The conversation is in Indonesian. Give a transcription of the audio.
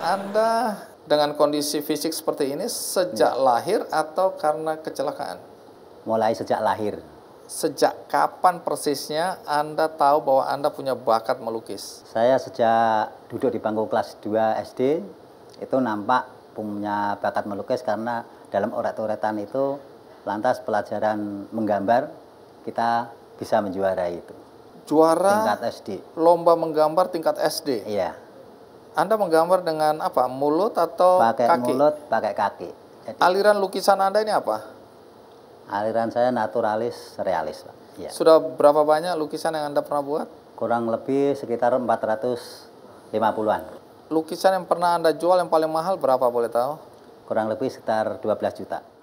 Anda dengan kondisi fisik seperti ini sejak ya. lahir atau karena kecelakaan? Mulai sejak lahir. Sejak kapan persisnya Anda tahu bahwa Anda punya bakat melukis? Saya sejak duduk di bangku kelas 2 SD itu nampak punya bakat melukis karena dalam oret-oretan itu lantas pelajaran menggambar kita bisa menjuarai itu. Juara tingkat SD. Lomba menggambar tingkat SD. Iya anda menggambar dengan apa? Mulut atau pakai kaki? mulut, pakai kaki. Jadi, Aliran lukisan Anda ini apa? Aliran saya naturalis, realis, Pak. Ya. Sudah berapa banyak lukisan yang Anda pernah buat? Kurang lebih sekitar 450-an. Lukisan yang pernah Anda jual yang paling mahal berapa boleh tahu? Kurang lebih sekitar 12 juta.